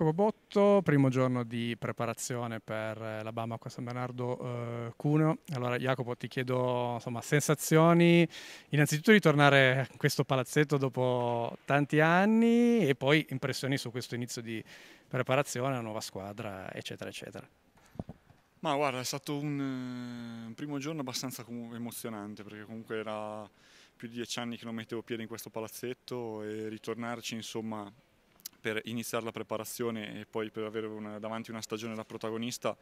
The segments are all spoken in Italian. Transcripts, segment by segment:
Jacopo Botto, primo giorno di preparazione per eh, la Bama qua San Bernardo eh, Cuneo. Allora Jacopo ti chiedo insomma, sensazioni, innanzitutto di tornare in questo palazzetto dopo tanti anni e poi impressioni su questo inizio di preparazione, una nuova squadra eccetera eccetera. Ma guarda è stato un, eh, un primo giorno abbastanza emozionante perché comunque era più di dieci anni che non mettevo piede in questo palazzetto e ritornarci insomma per iniziare la preparazione e poi per avere una, davanti una stagione da protagonista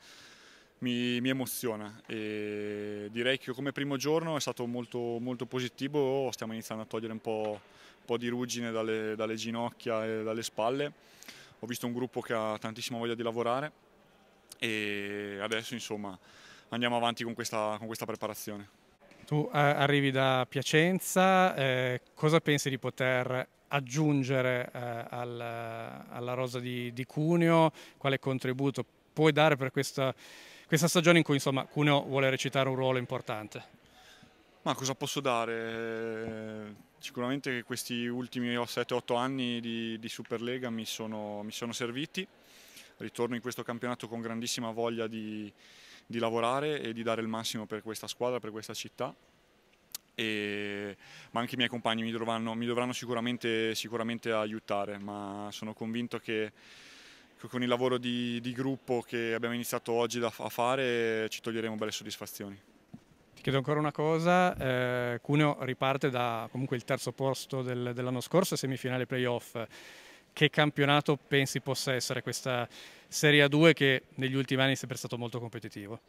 mi, mi, emoziona e direi che come primo giorno è stato molto, molto positivo, stiamo iniziando a togliere un po', un po di ruggine dalle, dalle, ginocchia e dalle spalle, ho visto un gruppo che ha tantissima voglia di lavorare e adesso insomma andiamo avanti con questa, con questa preparazione. Tu eh, arrivi da Piacenza, eh, cosa pensi di poter aggiungere eh, al, alla rosa di, di, Cuneo, quale contributo puoi dare per questa, questa stagione in cui insomma, Cuneo vuole recitare un ruolo importante? Ma cosa posso dare? Sicuramente questi ultimi 7-8 anni di, di Superlega mi sono, mi sono, serviti, ritorno in questo campionato con grandissima voglia di, di lavorare e di dare il massimo per questa squadra, per questa città e, ma anche i miei compagni mi dovranno, mi dovranno sicuramente, sicuramente, aiutare, ma sono convinto che, che con il lavoro di, di, gruppo che abbiamo iniziato oggi da, a fare ci toglieremo belle soddisfazioni. Ti chiedo ancora una cosa, eh, Cuneo riparte da comunque il terzo posto del, dell'anno scorso, semifinale playoff che campionato pensi possa essere questa Serie A2 che negli ultimi anni è sempre stato molto competitivo?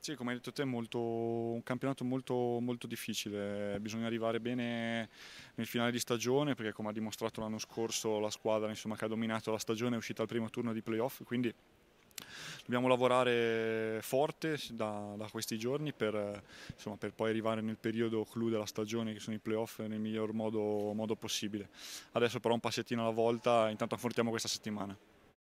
Sì, come hai detto te, è un campionato molto, molto, difficile, bisogna arrivare bene nel finale di stagione perché come ha dimostrato l'anno scorso la squadra insomma, che ha dominato la stagione è uscita al primo turno di playoff, quindi dobbiamo lavorare forte da, da questi giorni per, insomma, per, poi arrivare nel periodo clou della stagione che sono i playoff nel miglior modo, modo possibile. Adesso però un passettino alla volta, intanto affrontiamo questa settimana.